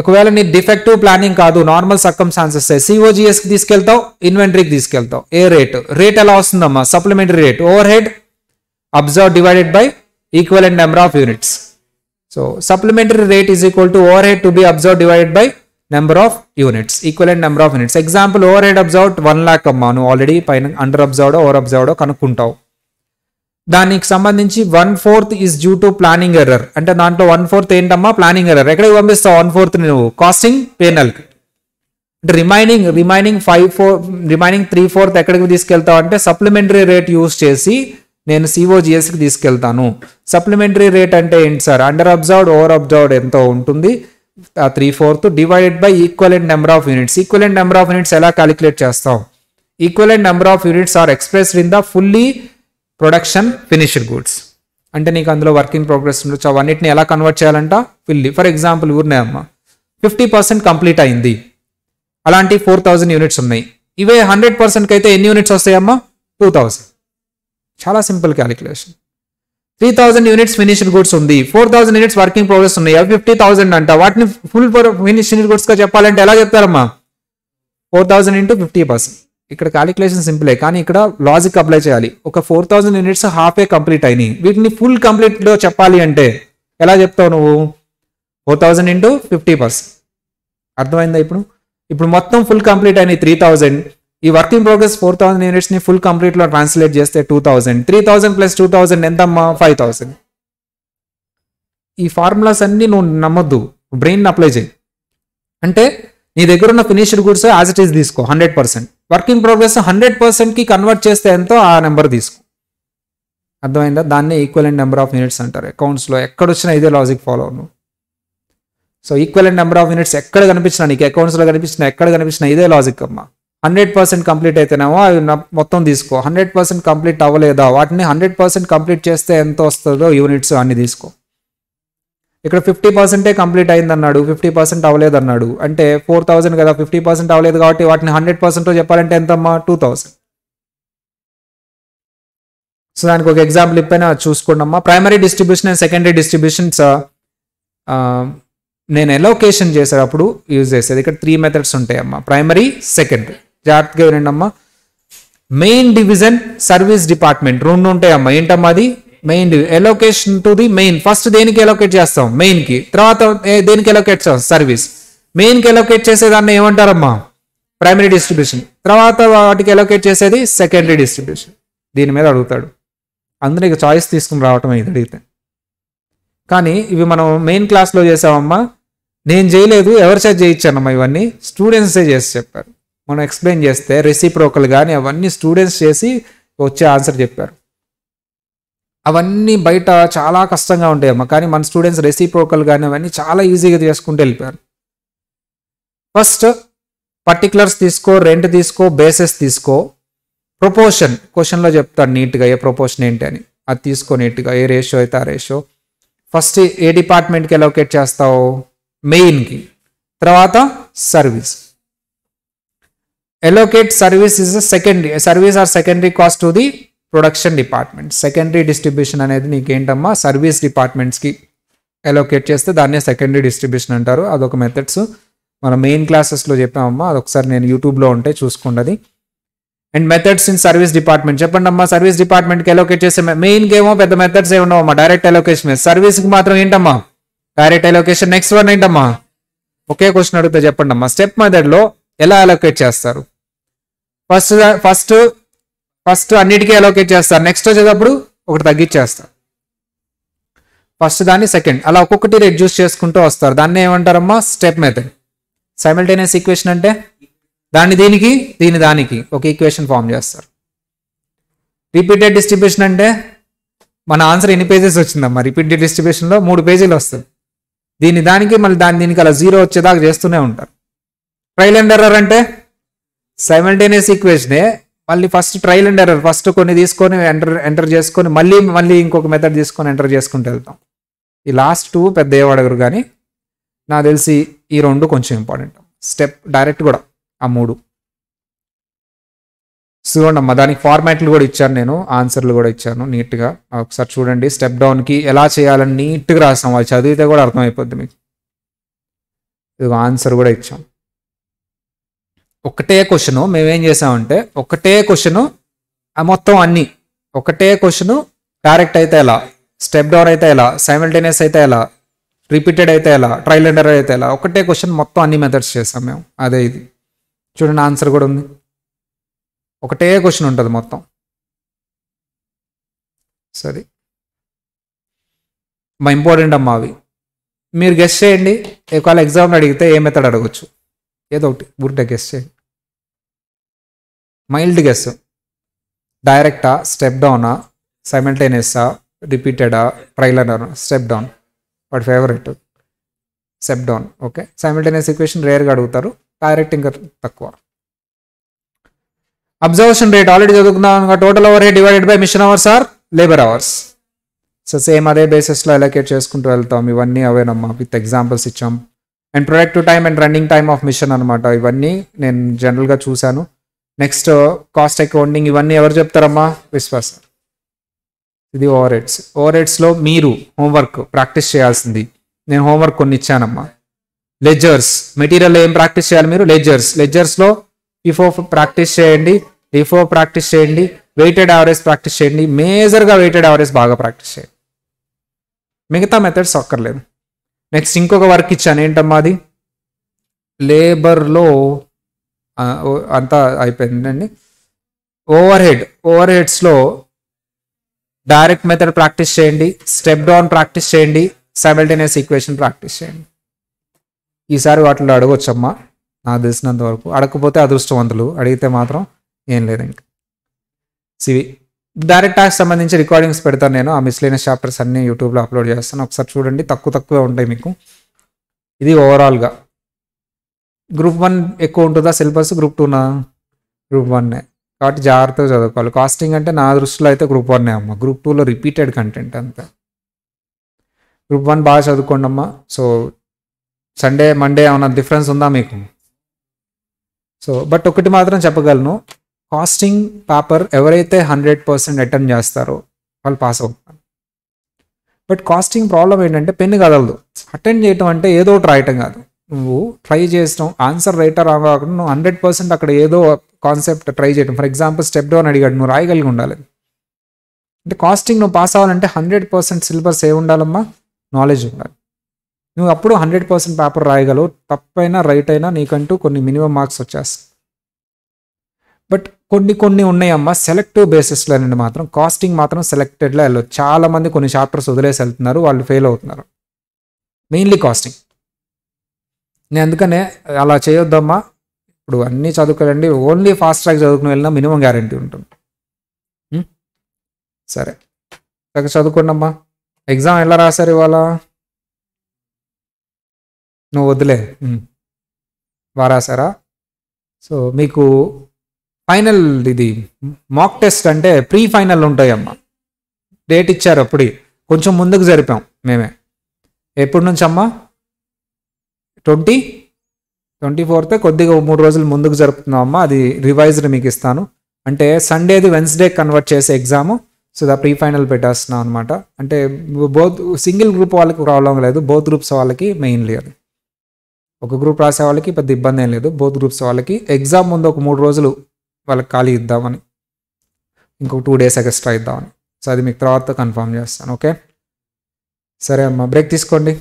ఒకవేళ నీ defective planning కాదు నార్మల్ సిఓజిఎస్ కి తీసుకెళ్తావు ఇన్వెంటరీకి తీసుకెళ్తావు ఏ రేటు రేట్ ఎలా వస్తుందమ్మా supplementary rate overhead absorb divided by equal and number of units so supplementary rate is equal to overhead to be absorb divided by number of units equal and number of units example overhead absorb one lakh అమ్మా నువ్వు already పైన under అబ్జర్వ్డో over అబ్జర్వ్డో కనుక్కుంటావు దానికి సంబంధించి one fourth is due to planning error అంటే దాంట్లో one fourth ఏంటమ్మా planning error ఎక్కడికి పంపిస్తావు వన్ ఫోర్త్ నువ్వు కాస్టింగ్ పేనల్ అంటే remaining remaining five four remaining three fourth ఎక్కడికి తీసుకెళ్తావు అంటే సప్లిమెంటరీ రేట్ యూస్ చేసి నేను సిఓజిఎస్కి తీసుకెళ్తాను సప్లిమెంటరీ రేట్ అంటే ఏంటి sir under absorbed over absorbed ఎంతో ఉంటుంది three fourth divided by equivalent number of units equivalent number of units ఎలా క్యాలిక్యులేట్ చేస్తాం equivalent number of units are expressed in the fully production finished goods అంటే నీకు అందులో working progress ఉండొచ్చు అవన్నిటిని ఎలా కన్వర్ట్ చేయాలంట పిల్లి ఫర్ ఎగ్జాంపుల్ ఊరినే అమ్మ ఫిఫ్టీ పర్సెంట్ కంప్లీట్ అయింది అలాంటి ఫోర్ థౌజండ్ యూనిట్స్ ఉన్నాయి ఇవే హండ్రెడ్ పర్సెంట్కి అయితే ఎన్ని యూనిట్స్ వస్తాయమ్మా టూ థౌజండ్ చాలా simple calculation three thousand units finishing goods ఉంది four thousand units working progress ఉన్నాయి అవి ఫిఫ్టీ థౌసండ్ అంట వాటిని ఫుల్ ఫినిషింగ్ గూడ్స్గా చెప్పాలంటే ఎలా చెప్తారమ్మా four thousand into fifty percent ఇక్కడ క్యాలిక్యులేషన్ సింపులే కానీ ఇక్కడ లాజిక్ అప్లై చేయాలి ఒక ఫోర్ థౌజండ్ యూనిట్స్ హాఫ్ ఏ కంప్లీట్ అయినాయి వీటిని ఫుల్ కంప్లీట్లో చెప్పాలి అంటే ఎలా చెప్తావు నువ్వు four thousand into fifty percent అర్థమైందా ఇప్పుడు ఇప్పుడు మొత్తం ఫుల్ కంప్లీట్ అయినాయి త్రీ థౌజండ్ ఈ work in progress four thousand యూనిట్స్ని ఫుల్ కంప్లీట్లో ట్రాన్స్లేట్ చేస్తే two thousand three thousand plus two thousand ఎంతమ్మా ఫైవ్ థౌసండ్ ఈ ఫార్ములాస్ అన్నీ నువ్వు నమ్మొద్దు బ్రెయిన్ అప్లై చేయి అంటే నీ దగ్గర ఉన్న finished goods as it is తీసుకో hundred percent work in progress hundred పర్సెంట్కి కన్వర్ట్ చేస్తే ఎంతో ఆ నెంబర్ తీసుకో అర్థమైందా దాన్నే ఈక్వలెంట్ నెంబర్ ఆఫ్ యూనిట్స్ అంటారు అకౌంట్స్లో వచ్చినా ఇదే లాజిక్ ఫాలో అవును so equivalent number of units ఎక్కడ కనిపించినా నీకు అకౌంట్స్లో కనిపించినా ఎక్కడ కనిపించినా ఇదే లాజిక్ అమ్మా హండ్రెడ్ పర్సెంట్ కంప్లీట్ అయితేనేమో అవి మొత్తం తీసుకో హండ్రెడ్ పర్సెంట్ కంప్లీట్ అవ్వలేదా వాటిని హండ్రెడ్ పర్సెంట్ కంప్లీట్ చేస్తే ఎంత వస్తుందో యూనిట్స్ అన్ని తీసుకో ఇక్కడ ఫిఫ్టీ పర్సెంటే కంప్లీట్ అయింది అన్నాడు ఫిఫ్టీ పర్సెంట్ అవ్వలేదు అన్నాడు అంటే ఫోర్ థౌసండ్ కదా ఫిఫ్టీ పర్సెంట్ అవ్వలేదు కాబట్టి వాటిని హండ్రెడ్ పర్సెంట్ చెప్పాలంటే ఎంతమ్మా టూ థౌసండ్ సో దానికి ఒక ఎగ్జాంపుల్ ఇప్పైనా చూసుకోండమ్మా primary distribution and secondary distributions నేను ఎలోకేషన్ చేసేటప్పుడు యూజ్ చేసేది ఇక్కడ త్రీ మెథడ్స్ ఉంటాయమ్మా ప్రైమరీ సెకండరీ జాగ్రత్తగా వినండి అమ్మా మెయిన్ డివిజన్ సర్వీస్ డిపార్ట్మెంట్ రెండు ఉంటాయమ్మా ఏంటమ్మా అది main allocation to the main first దేనికి ఎలోకేట్ చేస్తాం మెయిన్ కి తర్వాత దేనికి ఎలోకేట్ చేస్తాం సర్వీస్ మెయిన్ కి ఎలోకేట్ చేసేదాన్ని ఏమంటారమ్మా ప్రైమరీ డిస్ట్రిబ్యూషన్ తర్వాత వాటికి ఎలోకేట్ చేసేది సెకండరీ డిస్ట్రిబ్యూషన్ దీని మీద అడుగుతాడు అందరికి చాయిస్ తీసుకుని రావటం ఇది అడిగితే కానీ ఇవి మనం మెయిన్ క్లాస్లో చేసామమ్మా నేను చేయలేదు ఎవరి చేత చేయించానమ్మా ఇవన్నీ స్టూడెంట్సే చేసి చెప్పారు మనం ఎక్స్ప్లెయిన్ చేస్తే రెసిప్రోకల్ కానీ అవన్నీ స్టూడెంట్స్ చేసి వచ్చే ఆన్సర్ చెప్పారు అవన్నీ బయట చాలా కష్టంగా ఉంటాయమ్మ కానీ మన స్టూడెంట్స్ రెసిప్రోకల్ కానీ అవన్నీ చాలా ఈజీగా చేసుకుంటూ వెళ్ళిపోయారు ఫస్ట్ పర్టికులర్స్ తీసుకో రెంట్ తీసుకో బేసెస్ తీసుకో ప్రొపోర్షన్ క్వశ్చన్లో చెప్తాడు నీట్గా ఏ ప్రొపోర్షన్ ఏంటి అని అది తీసుకో నీట్గా ఏ రేషియో అయితే ఆ రేషియో ఫస్ట్ ఏ డిపార్ట్మెంట్కి అలోకేట్ చేస్తావు మెయిన్కి తర్వాత service allocate service is secondary service or secondary cost to the production department secondary distribution అనేది ఏంటమ్మా సర్వీస్ డిపార్ట్మెంట్స్కి ఎలోకేట్ చేస్తే దాన్నే సెకండరీ డిస్ట్రిబ్యూషన్ అంటారు అదొక మెథడ్స్ మన మెయిన్ క్లాసెస్లో చెప్పామమ్మా అదొకసారి నేను యూట్యూబ్లో ఉంటే చూసుకోండి and methods in service department చెప్పండి అమ్మా సర్వీస్ డిపార్ట్మెంట్కి ఎలోకేట్ చేస్తే మెయిన్కి ఏమో పెద్ద మెథడ్స్ ఏమన్నా అమ్మా డైరెక్ట్ ఎలోకేషన్ సర్వీస్కి మాత్రం ఏంటమ్మా డైరెక్ట్ ఎలోకేషన్ నెక్స్ట్ వన్ ఏంటమ్మా ఒకే క్వశ్చన్ అడిగితే చెప్పండి అమ్మా స్టెప్ మెథడ్లో ఎలా అలోకేట్ చేస్తారు ఫస్ట్ ఫస్ట్ ఫస్ట్ అన్నిటికీ అలోకేట్ చేస్తారు నెక్స్ట్ వచ్చేటప్పుడు ఒకటి తగ్గించేస్తారు ఫస్ట్ దాన్ని సెకండ్ అలా ఒక్కొక్కటి రెడ్యూస్ చేసుకుంటూ వస్తారు దాన్ని ఏమంటారమ్మా స్టెప్ మెథడ్ సైమిల్టేనియస్ ఈక్వేషన్ అంటే దాన్ని దీనికి దీని దానికి ఒక ఈక్వేషన్ ఫామ్ చేస్తారు రిపీటెడ్ డిస్ట్రిబ్యూషన్ అంటే మన ఆన్సర్ ఎన్ని పేజెస్ వచ్చిందమ్మా రిపీటెడ్ డిస్ట్రిబ్యూషన్లో మూడు పేజీలు వస్తుంది దీని దానికి మళ్ళీ దాని దీనికి అలా జీరో వచ్చేదాకా చేస్తూనే ఉంటారు ట్రైల్ అండ్ ఎర్రర్ అంటే సైమల్టేనియస్ ఈక్వేషనే మళ్ళీ first trial and error first కొన్ని తీసుకొని ఎంటర్ ఎంటర్ చేసుకొని మళ్ళీ మళ్ళీ ఇంకొక మెథడ్ తీసుకొని ఎంటర్ చేసుకుంటూ వెళ్తాం ఈ లాస్ట్ టూ పెద్ద ఏవాడగరు కానీ నాకు తెలిసి ఈ రెండు కొంచెం ఇంపార్టెంట్ స్టెప్ డైరెక్ట్ కూడా ఆ మూడు చూడండి అమ్మా దానికి ఫార్మాట్లు కూడా ఇచ్చాను నేను ఆన్సర్లు కూడా ఇచ్చాను నీట్గా ఒకసారి చూడండి స్టెప్ డౌన్కి ఎలా చేయాలని నీట్గా రాస్తాం అది చదివితే కూడా అర్థమైపోద్ది మీకు ఇది ఆన్సర్ కూడా ఇచ్చాం ఒకటే క్వశ్చను మేమేం చేసామంటే ఒకటే క్వశ్చను మొత్తం అన్నీ ఒకటే క్వశ్చను డైరెక్ట్ అయితే ఎలా స్టెప్ డౌన్ అయితే ఎలా సైమల్టేనియస్ అయితే ఎలా రిపీటెడ్ అయితే ఎలా ట్రైలెండర్ అయితే ఎలా ఒకటే క్వశ్చన్ మొత్తం అన్ని మెథడ్స్ చేసాం మేము అదే ఇది చూడండి ఆన్సర్ కూడా ఉంది ఒకటే క్వశ్చన్ ఉంటుంది మొత్తం సరే మా ఇంపార్టెంట్ అమ్మా అవి మీరు గెస్ట్ చేయండి ఒకవేళ ఎగ్జామ్లో అడిగితే ఏ మెథడ్ అడగచ్చు ఏదో ఒకటి ఊరిటే గెస్ట్ చేయండి మైల్డ్ గెస్ డైరెక్టా స్టెప్ డౌనా సైమల్టేనియస్సా రిపీటెడా ట్రైలర్ స్టెప్ డౌన్ వాడి favourite step down okay simultaneous equation రేర్గా అడుగుతారు డైరెక్ట్ ఇంకా తక్కువ అబ్జర్వేషన్ రేట్ ఆల్రెడీ చదువుకున్నాం total overhead divided by machine hours or labour hours so same అదే బేసిస్లో ఎలాకేట్ చేసుకుంటూ వెళ్తాం ఇవన్నీ అవేనమ్మా విత్ ఎగ్జాంపుల్స్ ఇచ్చాం and productive time and running time of machine అనమాట ఇవన్నీ నేను జనరల్గా చూశాను నెక్స్ట్ కాస్ట్ అకౌంటింగ్ ఇవన్నీ ఎవరు చెప్తారమ్మా విశ్వాస ఇది ఓవర్ హెడ్స్ ఓవర్ మీరు హోంవర్క్ ప్రాక్టీస్ చేయాల్సింది నేను హోంవర్క్ కొన్ని ఇచ్చానమ్మా లెజర్స్ మెటీరియల్ ఏం ప్రాక్టీస్ చేయాలి మీరు లెజర్స్ లెజర్స్లో ఇఫో ప్రాక్టీస్ చేయండి ఇఫో ప్రాక్టీస్ చేయండి వెయిటెడ్ యావరేజ్ ప్రాక్టీస్ చేయండి మేజర్గా వెయిటెడ్ యావరేజ్ బాగా ప్రాక్టీస్ చేయండి మిగతా మెథడ్స్ అక్కర్లేదు నెక్స్ట్ ఇంకొక వర్క్ ఇచ్చాను ఏంటమ్మా అది లేబర్లో అంతా అయిపోయిందండి ఓవర్ హెడ్ ఓవర్ హెడ్స్లో డైరెక్ట్ మెథడ్ ప్రాక్టీస్ చేయండి స్టెప్ డౌన్ ప్రాక్టీస్ చేయండి సైమల్టేనియస్ ఈక్వేషన్ ప్రాక్టీస్ చేయండి ఈసారి వాటిలో అడగవచ్చమ్మా నాకు తెలిసినంత వరకు అడగకపోతే అదృష్టవంతులు అడిగితే మాత్రం ఏం లేదు ఇంకా సివి డైరెక్ట్ టాక్స్ సంబంధించి రికార్డింగ్స్ పెడతాను నేను ఆ మిస్లేనియస్ చాప్టర్స్ అన్నీ యూట్యూబ్లో అప్లోడ్ చేస్తాను ఒకసారి చూడండి తక్కువ తక్కువే ఉంటాయి మీకు ఇది ఓవరాల్గా గ్రూప్ వన్ ఎక్కువ ఉంటుందా సిలబస్ గ్రూప్ టూనా గ్రూప్ వన్నే కాబట్టి జాగ్రత్తగా చదువుకోవాలి కాస్టింగ్ అంటే నా దృష్టిలో అయితే గ్రూప్ వన్నే అమ్మ గ్రూప్ టూలో రిపీటెడ్ కంటెంట్ అంతా గ్రూప్ వన్ బాగా చదువుకోండి అమ్మా సో సండే మండే ఏమైనా డిఫరెన్స్ ఉందా మీకు సో బట్ ఒకటి మాత్రం చెప్పగలను కాస్టింగ్ పేపర్ ఎవరైతే హండ్రెడ్ పర్సెంట్ అటెంప్ట్ చేస్తారో వాళ్ళు పాస్ అవుతారు బట్ కాస్టింగ్ ప్రాబ్లం ఏంటంటే పెన్ను కదలదు అటెండ్ చేయటం అంటే ఏదో ఒకటి రాయటం కాదు నువ్వు ట్రై చేయడం ఆన్సర్ రైట్ రాంగ్ కాకుండా నువ్వు హండ్రెడ్ పర్సెంట్ అక్కడ ఏదో కాన్సెప్ట్ ట్రై చేయడం ఫర్ ఎగ్జాంపుల్ స్టెప్ డౌన్ అడిగాడు నువ్వు రాయగలిగి ఉండాలి అంటే కాస్టింగ్ నువ్వు పాస్ అవ్వాలంటే హండ్రెడ్ పర్సెంట్ సిలబస్ ఏ ఉండాలమ్మా నాలెడ్జ్ ఉండాలి నువ్వు అప్పుడు హండ్రెడ్ పర్సెంట్ పేపర్ రాయగలవు తప్పైనా రైట్ అయినా నీకంటూ కొన్ని మినిమం మార్క్స్ వచ్చేస్తాయి బట్ కొన్ని కొన్ని ఉన్నాయమ్మా సెలెక్టివ్ బేసిస్లో నుండి మాత్రం కాస్టింగ్ మాత్రం సెలెక్టెడ్లో వెళ్ళదు చాలామంది కొన్ని చాప్టర్స్ వదిలేసి వెళ్తున్నారు వాళ్ళు ఫెయిల్ అవుతున్నారు మెయిన్లీ కాస్టింగ్ నేను అందుకనే అలా చేయొద్దమ్మా ఇప్పుడు అన్నీ చదువుకోండి ఓన్లీ ఫాస్ట్ ట్రాక్ చదువుకుని వెళ్ళినా మినిమం గ్యారంటీ ఉంటుంది సరే చక్కగా చదువుకోండి అమ్మా ఎగ్జామ్ ఎలా రాశారు ఇవాళ నువ్వు వదిలే బాగా రాశారా సో మీకు ఫైనల్ ఇది మాక్ టెస్ట్ అంటే ప్రీ ఫైనల్ ఉంటాయమ్మా డేట్ ఇచ్చారు అప్పుడు కొంచెం ముందుకు జరిపాం మేమే ఎప్పటి నుంచమ్మా ట్వంటీ ట్వంటీ ఫోర్త్ కొద్దిగా మూడు రోజులు ముందుకు జరుపుతున్నాం అమ్మా అది రివైజ్డ్ మీకు ఇస్తాను అంటే సండేది వెన్స్డే కన్వర్ట్ చేసే exam so the pre final పెట్టేస్తున్నాం అనమాట అంటే బోత్ సింగిల్ గ్రూప్ వాళ్ళకి ప్రాబ్లం లేదు బోత్ గ్రూప్స్ వాళ్ళకి మెయిన్లీ అది ఒక గ్రూప్ రాసే వాళ్ళకి పెద్ద ఇబ్బంది ఏం లేదు బోత్ గ్రూప్స్ వాళ్ళకి ఎగ్జామ్ ముందు ఒక మూడు రోజులు వాళ్ళకి ఖాళీ ఇద్దామని ఇంకొక టూ డేస్ ఎక్స్ట్రా ఇద్దామని సో అది మీకు తర్వాత కన్ఫర్మ్ చేస్తాను ఓకే సరే అమ్మా బ్రేక్ తీసుకోండి